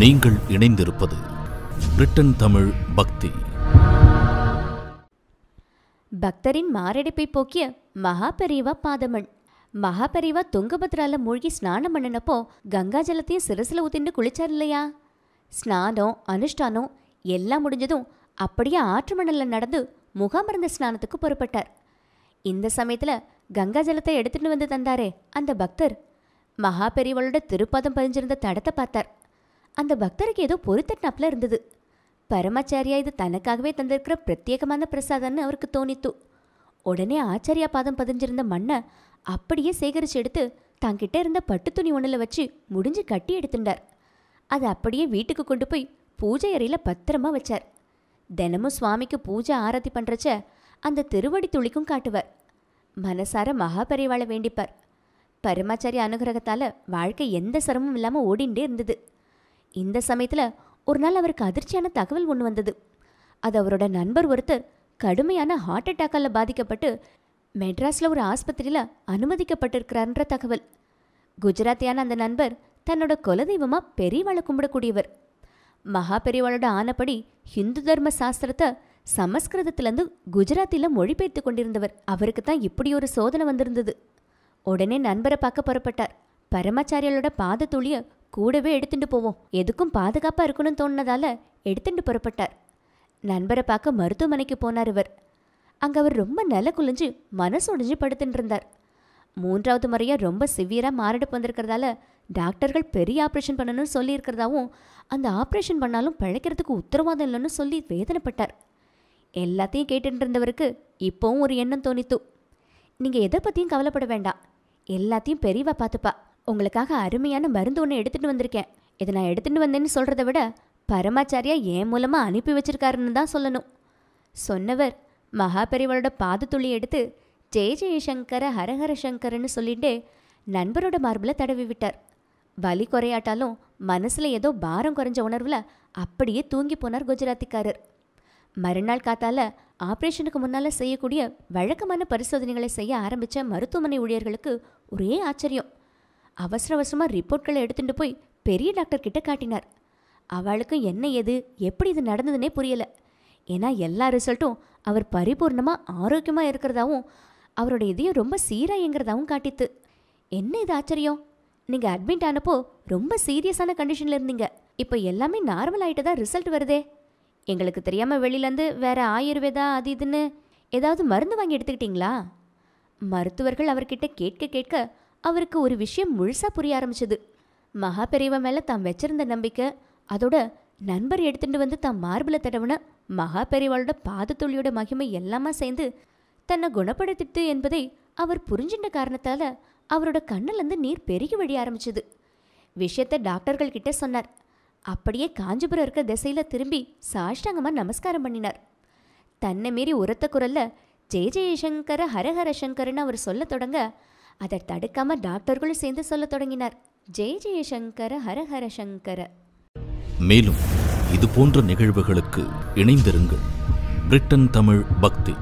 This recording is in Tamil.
நீங்கள் இணைந்திருப்பது பிரிட்டன் தமிழ் பக்தி பக்தரின் மாரடைப்பை போக்கிய மகாபெரிவா பாதமன் மகாபெரிவா துங்கபத்ரால மூழ்கி ஸ்நானம் பண்ணினப்போ கங்கா ஜலத்தையும் சிறுசில ஊத்தின்னு குளிச்சார் இல்லையா ஸ்நானம் அனுஷ்டானம் எல்லாம் முடிஞ்சதும் அப்படியே ஆற்று மணலில் நடந்து முகாமிருந்த ஸ்நானத்துக்கு புறப்பட்டார் இந்த சமயத்தில் கங்கா ஜலத்தை எடுத்துட்டு வந்து தந்தாரே அந்த பக்தர் மகாபெரிவளோட திருப்பதம் பதிஞ்சிருந்த தடத்தை பார்த்தார் அந்த பக்தருக்கு ஏதோ பொறுத்தட்டாப்பில் இருந்தது பரமாச்சாரியா இது தனக்காகவே தந்திருக்கிற பிரத்யேகமான பிரசாதம்னு அவருக்கு தோணித்து உடனே ஆச்சாரியா பாதம் பதிஞ்சிருந்த மண்ணை அப்படியே சேகரித்து எடுத்து தங்கிட்ட இருந்த பட்டு துணி ஒன்றில் வச்சு முடிஞ்சு கட்டி எடுத்துட்டார் அதை அப்படியே வீட்டுக்கு கொண்டு போய் பூஜை அறையில் பத்திரமா வச்சார் தினமும் சுவாமிக்கு பூஜை ஆராதி பண்ணுறச்ச அந்த திருவடி துளிக்கும் காட்டுவார் மனசார மகாபரிவாளை வேண்டிப்பார் பரமாச்சாரிய அனுகிரகத்தால் வாழ்க்கை எந்த சிரமமும் இல்லாமல் ஓடிண்டே இருந்தது இந்த சமயத்தில் ஒரு நாள் அவருக்கு அதிர்ச்சியான தகவல் ஒன்று வந்தது அது அவரோட நண்பர் ஒருத்தர் கடுமையான ஹார்ட் அட்டாக்கால் பாதிக்கப்பட்டு மெட்ராஸில் ஒரு ஆஸ்பத்திரியில் அனுமதிக்கப்பட்டிருக்கிறார்ன்ற தகவல் குஜராத்தியான அந்த நண்பர் தன்னோட குலதெய்வமாக பெரியவாளை கும்பிடக்கூடியவர் மகா பெரியவாளோட ஆனப்படி ஹிந்து தர்ம சாஸ்திரத்தை சமஸ்கிருதத்திலேருந்து குஜராத்தியில் மொழிபெயர்த்து கொண்டிருந்தவர் அவருக்கு தான் இப்படி ஒரு சோதனை வந்திருந்தது உடனே நண்பரை பார்க்க புறப்பட்டார் பரமாச்சாரியாலோட பாதத்துளிய கூடவே எடுத்துட்டு போவோம் எதுக்கும் பாதுகாப்பாக இருக்கணும்னு தோணுனதால எடுத்துட்டு புறப்பட்டார் நண்பரை பார்க்க மருத்துவமனைக்கு போனார் இவர் அங்கே அவர் ரொம்ப நில குளிஞ்சு மனசு உடைஞ்சு படுத்துட்டு இருந்தார் மூன்றாவது முறையாக ரொம்ப சிவியராக மாரடைப்பு வந்திருக்கிறதால டாக்டர்கள் பெரிய ஆப்ரேஷன் பண்ணணும்னு சொல்லியிருக்கிறதாவும் அந்த ஆப்ரேஷன் பண்ணாலும் பிழைக்கிறதுக்கு உத்தரவாதம் இல்லைன்னு சொல்லி வேதனைப்பட்டார் எல்லாத்தையும் கேட்டுட்டு இருந்தவருக்கு இப்போவும் ஒரு எண்ணம் தோணித்து நீங்கள் எதை பற்றியும் கவலைப்பட வேண்டாம் எல்லாத்தையும் பெரியவா பார்த்துப்பா உங்களுக்காக அருமையான மருந்து ஒன்று எடுத்துகிட்டு வந்திருக்கேன் இதை நான் எடுத்துகிட்டு வந்தேன்னு சொல்கிறத விட பரமாச்சாரியா என் மூலமாக அனுப்பி வச்சிருக்காருன்னு தான் சொல்லணும் சொன்னவர் மகாபெரிவளோட பாதத்துளி எடுத்து ஜெய ஜெயசங்கர ஹரஹர சங்கரன்னு சொல்லிட்டு நண்பரோட மார்பில் தடவி விட்டார் வலி குறையாட்டாலும் மனசில் ஏதோ பாரம் குறைஞ்ச உணர்வில் அப்படியே தூங்கி போனார் குஜராத்திக்காரர் மறுநாள் காத்தால ஆப்ரேஷனுக்கு முன்னால் செய்யக்கூடிய வழக்கமான பரிசோதனைகளை செய்ய ஆரம்பித்த மருத்துவமனை ஊழியர்களுக்கு ஒரே ஆச்சரியம் அவசர அவசரமாக ரிப்போர்ட்களை எடுத்துட்டு போய் பெரிய டாக்டர் கிட்ட காட்டினார் அவளுக்கும் என்ன எது எப்படி இது நடந்ததுன்னே புரியலை ஏன்னா எல்லா ரிசல்ட்டும் அவர் பரிபூர்ணமாக ஆரோக்கியமாக இருக்கிறதாவும் அவரோட இதயம் ரொம்ப சீராயங்கிறதாவும் காட்டித்து என்ன இது ஆச்சரியம் நீங்கள் அட்மிட் ஆனப்போ ரொம்ப சீரியஸான கண்டிஷனில் இருந்தீங்க இப்போ எல்லாமே நார்மல் ஆகிட்டு தான் ரிசல்ட் வருதே எங்களுக்கு தெரியாமல் வெளியிலேருந்து வேறு ஆயுர்வேதா அது இதுன்னு ஏதாவது மருந்து வாங்கி எடுத்துக்கிட்டிங்களா மருத்துவர்கள் அவர்கிட்ட கேட்க கேட்க அவருக்கு ஒரு விஷயம் முழுசாக புரிய ஆரம்பிச்சது மகா பெரியவன் மேலே தான் வச்சிருந்த நம்பிக்கை அதோட நண்பர் எடுத்துட்டு வந்து தாம் மார்பில் தடவுன மகா பெரியவாளோட பாதத்துளியோட மகிமை எல்லாமா சேர்ந்து தன்னை குணப்படுத்திட்டு என்பதை அவர் புரிஞ்சின்ற காரணத்தால் அவரோட கண்ணிலேருந்து நீர் பெருகி வழி ஆரம்பிச்சது விஷயத்த டாக்டர்கள் கிட்ட சொன்னார் அப்படியே காஞ்சிபுரம் இருக்க திசையில் திரும்பி சாஷ்டாங்கமாக நமஸ்காரம் பண்ணினார் தன்னை மீறி உரத்த குரலில் ஜெய ஜெயசங்கர ஹரஹர சங்கர்னு அவர் சொல்ல தொடங்க அதை தடுக்காம டாக்டர்களும் சேர்ந்து சொல்ல தொடங்கினார் ஜெய ஜெயசங்கர ஹரஹர சங்கர மேலும் இது போன்ற நிகழ்வுகளுக்கு இணைந்திருங்கள் பிரிட்டன் தமிழ் பக்தி